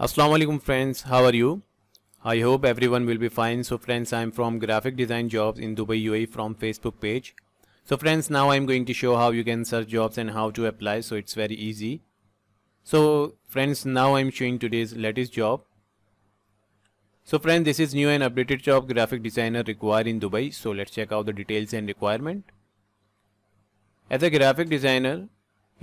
Assalamualaikum friends, how are you? I hope everyone will be fine. So friends, I'm from Graphic Design Jobs in Dubai UAE from Facebook page. So friends, now I'm going to show how you can search jobs and how to apply. So it's very easy. So friends, now I'm showing today's latest job. So friends, this is new and updated job graphic designer required in Dubai. So let's check out the details and requirement. As a graphic designer,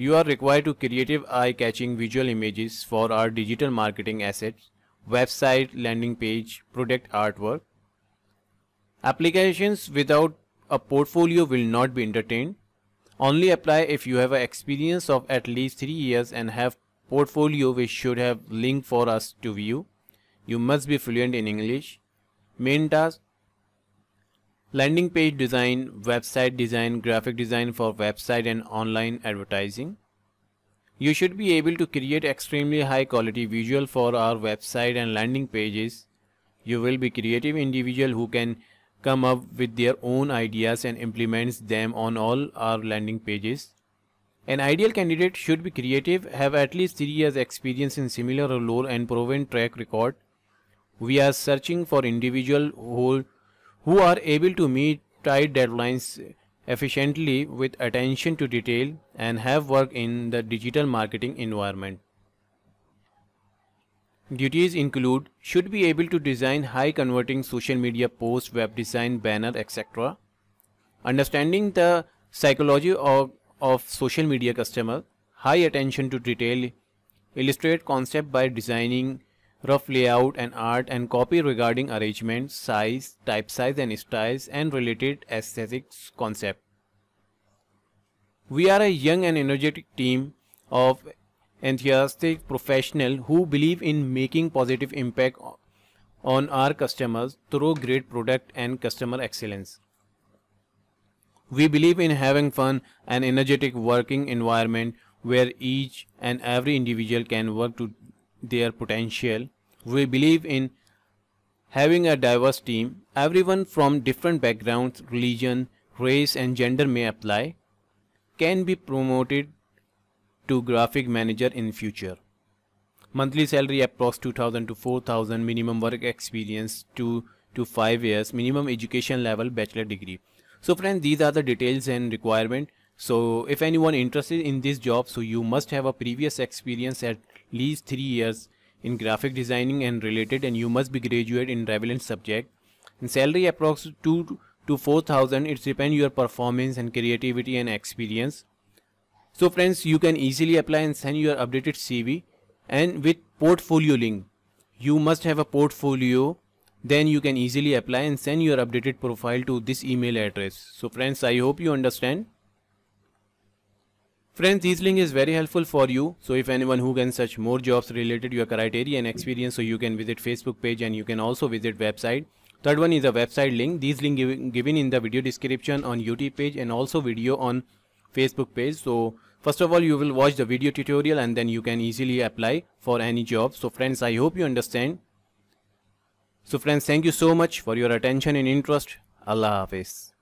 you are required to creative eye-catching visual images for our digital marketing assets, website, landing page, product artwork. Applications without a portfolio will not be entertained. Only apply if you have an experience of at least 3 years and have portfolio which should have link for us to view. You must be fluent in English. Main task landing page design, website design, graphic design for website and online advertising. You should be able to create extremely high quality visual for our website and landing pages. You will be creative individual who can come up with their own ideas and implements them on all our landing pages. An ideal candidate should be creative, have at least 3 years experience in similar role and proven track record. We are searching for individual who who are able to meet tight deadlines efficiently with attention to detail and have worked in the digital marketing environment. Duties include should be able to design high converting social media posts, web design, banner, etc. Understanding the psychology of, of social media customer, high attention to detail, illustrate concept by designing rough layout and art and copy regarding arrangement, size, type size and styles and related aesthetics concept. We are a young and energetic team of enthusiastic professionals who believe in making positive impact on our customers through great product and customer excellence. We believe in having fun and energetic working environment where each and every individual can work to their potential. We believe in having a diverse team. Everyone from different backgrounds, religion, race and gender may apply, can be promoted to graphic manager in future. Monthly salary approx 2000 to 4000, minimum work experience 2 to 5 years, minimum education level bachelor degree. So friends, these are the details and requirement so if anyone interested in this job so you must have a previous experience at least 3 years in graphic designing and related and you must be graduate in relevant subject and salary approx 2 to 4000 it depends your performance and creativity and experience so friends you can easily apply and send your updated cv and with portfolio link you must have a portfolio then you can easily apply and send your updated profile to this email address so friends i hope you understand Friends, this link is very helpful for you. So if anyone who can search more jobs related to your criteria and experience, so you can visit Facebook page and you can also visit website. Third one is a website link. This link given, given in the video description on YouTube page and also video on Facebook page. So first of all, you will watch the video tutorial and then you can easily apply for any job. So friends, I hope you understand. So friends, thank you so much for your attention and interest. Allah Hafiz.